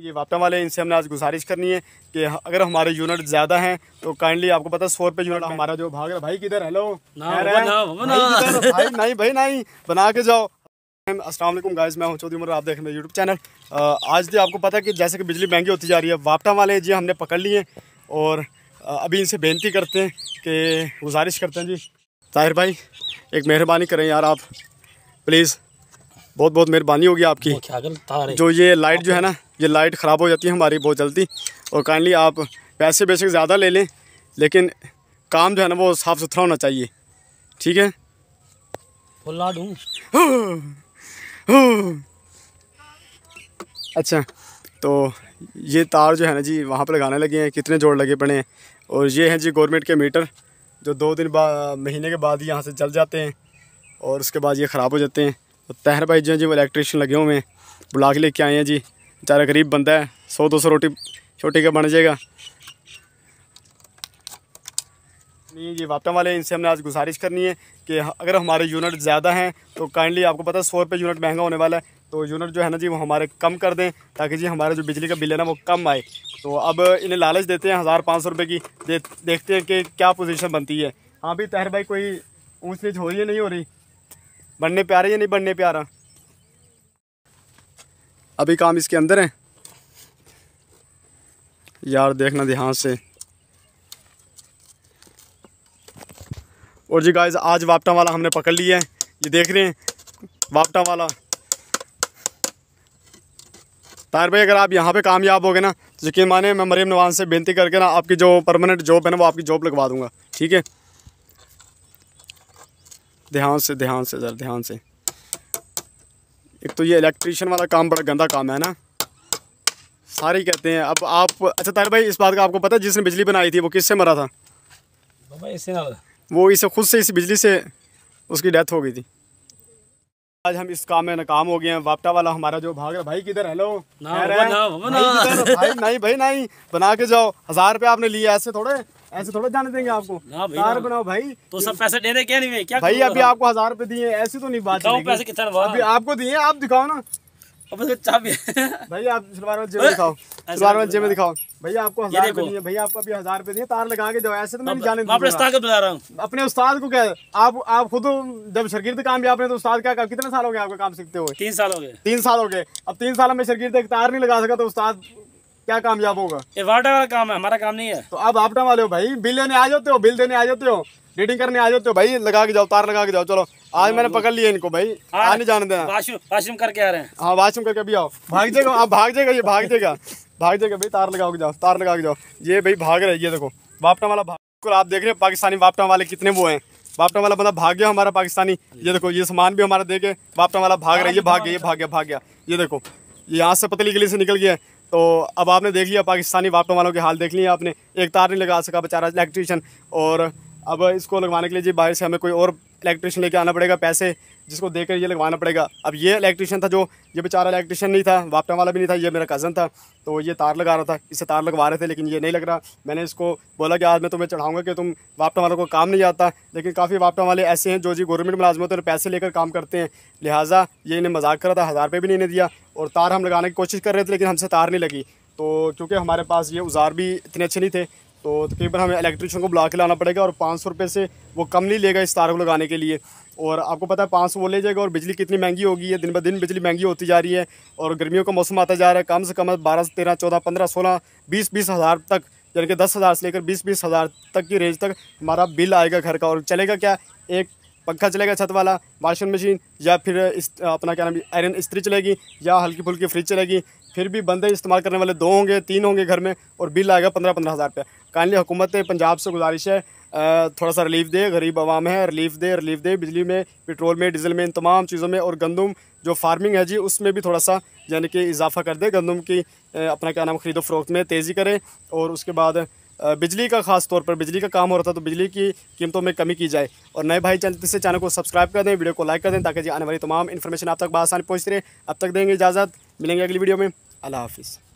ये वापटा वाले इनसे हमने आज गुजारिश करनी है कि अगर हमारे यूनिट ज़्यादा हैं तो काइंडली आपको पता है सौ रुपये यूनिट हमारा जो भाग रहा भाई किधर हेलो नहीं भाई नहीं बना के जाओ असल गाइज मैं चौधरी उम्र आप देख रहे हैं यूट्यूब चैनल आज भी आपको पता है कि जैसे कि बिजली महंगी होती जा रही है वापटा वाले जी हमने पकड़ लिए और अभी इनसे बेनती करते हैं कि गुजारिश करते हैं जी ताहिर भाई एक मेहरबानी करें यार आप प्लीज़ बहुत बहुत मेहरबानी होगी आपकी जो ये लाइट जो है ना ये लाइट ख़राब हो जाती है हमारी बहुत जल्दी और काइंडली आप पैसे बेशक ज़्यादा ले लें लेकिन काम जो है ना वो साफ़ सुथरा होना चाहिए ठीक है अच्छा तो ये तार जो है ना जी वहाँ पर लगाने लगे हैं कितने जोड़ लगे पड़े हैं और ये हैं जी गवर्नमेंट के मीटर जो दो दिन बाद महीने के बाद यहाँ से जल जाते हैं और उसके बाद ये ख़राब हो जाते हैं तो तहर भाई जो जी वो इलेक्ट्रिशियन लगे हुए हैं बुला के लेके आए हैं जी बेचारा गरीब बंदा है सौ दो सौ रोटी छोटी का बन जाएगा नहीं जी वापस वाले इनसे हमने आज गुजारिश करनी है कि अगर हमारे यूनिट ज़्यादा हैं तो काइंडली आपको पता है सौ रुपये यूनिट महंगा होने वाला है तो यूनिट जो है ना जी वो हमारे कम कर दें ताकि जी हमारा जो बिजली का बिल है ना वो कम आए तो अब इन्हें लालच देते हैं हज़ार पाँच सौ रुपये की दे, देखते हैं कि क्या पोजीशन बनती है हाँ भी तहर भाई कोई ऊँच नीच हो रही है नहीं हो रही बनने पे आ रहा या नहीं बनने पे आ रहा अभी काम इसके अंदर है यार देखना ध्यान से और जी गाइस आज वापटा वाला हमने पकड़ लिया है ये देख रहे हैं वापटा वाला तार भाई अगर आप यहाँ पे कामयाब हो गए ना तो यकीन माने मैं मरीम नवाज से बेनती करके ना आपकी जो परमानेंट जॉब है ना वो आपकी जॉब लगवा दूंगा ठीक है ध्यान से ध्यान से सर ध्यान से एक तो ये इलेक्ट्रिशियन वाला काम बड़ा गंदा काम है ना सारे कहते हैं अब आप अच्छा तार भाई इस बात का आपको पता है जिसने बिजली बनाई थी वो किससे मरा था इसे वो इसे खुद से इस बिजली से उसकी डेथ हो गई थी आज हम इस काम में नाकाम हो गए हैं वापटा वाला हमारा जो भाग रहा भाई किधर हेलो ना, ना, ना, ना, ना, ना, ना, ना, भाई नहीं भाई नहीं बना के जाओ हजार रुपये आपने लिया ऐसे थोड़े ऐसे थोड़ा जाने देंगे हाँ, आपको हाँ तार हाँ। बनाओ भाई तो सब पैसे दे रहे क्या नहीं क्या भाई अभी आपको हजार रुपए दिए ऐसी तो नहीं बात पैसे कितना अभी आपको दिए आप दिखाओ ना अपने उस्ताद को क्या आप आप खुद जब काम कामयाब आपने तो उस्ताद क्या कितने साल हो गए आपका काम सीखते हुए तीन साल हो गए तीन साल हो गए अब तीन साल में शर्गिर्द तार नहीं लगा सका तो उस्ताद क्या कामयाब होगा ये वाटा वाला काम है हमारा काम नहीं है तो आप आपटा वाले हो भाई बिल लेने आ जाते हो बिल देने आ जाते हो रीडिंग करने आ जाते हो भाई लगा के जाओ तार लगा के जाओ चलो आज मैंने हाँ, पकड़ लिया इनको भाई हाँ, आज नहीं जाने देना वाशरूम करके आ रहे हैं हाँ वाशरूम करके अभी आओ भाग जाएगा आप भाग जाएगा ये भाग जाएगा भाग जाएगा भाई तार लगाओ जाओ तार लगा के जाओ ये भाई भाग रहे ये देखो बापटा वाला भाग आप देख रहे हो पाकिस्तानी वापटा वाले कितने वो हैं बापटा वाला बंदा भाग गया हमारा पाकिस्तानी ये देखो ये सामान भी हमारा देखे बापटा वाला भाग रहा है ये भाग गया ये भाग गया भाग गया ये देखो ये यहाँ से पतली गली से निकल गया तो अब आपने देख लिया पाकिस्तानी वापस वालों के हाल देख लिया आपने एक तार नहीं लगा सका बेचारा इलेक्ट्रीशियन और अब इसको लगवाने के लिए जी बाहर से हमें कोई और इलेक्ट्रिशियन लेके आना पड़ेगा पैसे जिसको देकर ये लगवाना पड़ेगा अब ये इलेक्ट्रिशियन था जो ये बेचारा इलेक्ट्रिशियन नहीं था वापटा वाला भी नहीं था ये मेरा कज़न था तो ये तार लगा रहा था इसे तार लगवा रहे थे लेकिन ये नहीं लग रहा मैंने इसको बोला कि आज मैं तुम्हें चढ़ाऊँगा कि तुम वापटा वालों को काम नहीं आता लेकिन काफ़ी वापटा वाले ऐसे हैं जो जी गवर्नमेंट मुलाजमत तो और पैसे लेकर काम करते हैं लिहाजा ये इन्हें मजाक करा था हज़ार रुपये भी नहीं ने दिया और तार हम लगाने की कोशिश कर रहे थे लेकिन हमसे तार नहीं लगी तो क्योंकि हमारे पास ये उजार भी इतने अच्छे नहीं थे तो तकरीबन हमें इलेक्ट्रिशियन को बुला के लाना पड़ेगा और पाँच सौ रुपये से वो कम नहीं लेगा इस तार को लगाने के लिए और आपको पता है पाँच सौ वो ले जाएगा और बिजली कितनी महंगी होगी है दिन ब दिन बिजली महंगी होती जा रही है और गर्मियों का मौसम आता जा रहा है कम से कम बारह से तेरह चौदह पंद्रह सोलह बीस बीस हज़ार तक यानी कि दस हज़ार से लेकर बीस बीस हज़ार तक की रेंज तक हमारा बिल आएगा घर का और चलेगा क्या एक पंखा चलेगा छत वाला वाशिंग मशीन या फिर इस अपना क्या नाम आयरन स्त्री चलेगी या हल्की फुल्की फ्रिज चलेगी फिर भी बंदे इस्तेमाल करने वाले दो होंगे तीन होंगे घर में और बिल आएगा पंद्रह पंद्रह हज़ार रुपये काइंडली हुकूमत पंजाब से गुजारिश है थोड़ा सा रिलीफ दे गरीब आवाम है रिलीफ दे रिलीफ दे बिजली में पेट्रोल में डीजल में इन तमाम चीज़ों में और गंदम जो फार्मिंग है जी उसमें भी थोड़ा सा यानी कि इजाफा कर दे गंदम की अपना क्या नाम ख़रीदो फरोख्त में तेज़ी करें और उसके बाद बिजली का खास तौर पर बिजली का काम हो रहा था तो बिजली की कीमतों में कमी की जाए और नए भाई चैनल से चैनल को सब्सक्राइब कर दें वीडियो को लाइक कर दें ताकि जी आने वाली तमाम इन्फॉर्मेशन आप तक बसानी पहुँचती रहे अब तक देंगे इजाज़त मिलेंगे अगली वीडियो में अल्लाह हाफिज़